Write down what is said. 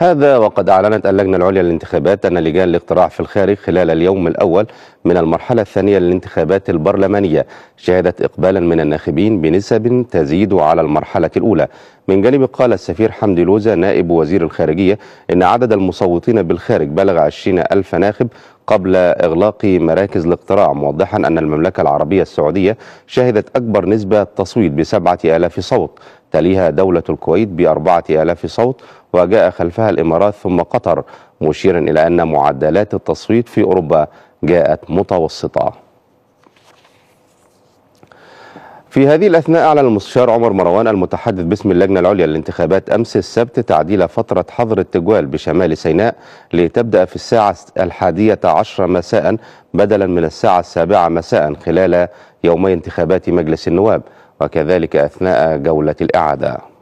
هذا وقد أعلنت اللجنة العليا للانتخابات أن لجان الاقتراع في الخارج خلال اليوم الأول من المرحلة الثانية للانتخابات البرلمانية شهدت إقبالا من الناخبين بنسب تزيد على المرحلة الأولى من جانبه قال السفير حمدي لوزة نائب وزير الخارجية إن عدد المصوتين بالخارج بلغ 20 ألف ناخب قبل إغلاق مراكز الاقتراع موضحا أن المملكة العربية السعودية شهدت أكبر نسبة تصويت بسبعة آلاف صوت تليها دولة الكويت بأربعة آلاف صوت وجاء خلفها الإمارات ثم قطر مشيرا إلى أن معدلات التصويت في أوروبا جاءت متوسطة في هذه الأثناء أعلن المستشار عمر مروان المتحدث باسم اللجنة العليا للانتخابات أمس السبت تعديل فترة حظر التجوال بشمال سيناء لتبدأ في الساعة الحادية عشر مساء بدلا من الساعة السابعة مساء خلال يومي انتخابات مجلس النواب وكذلك أثناء جولة الإعادة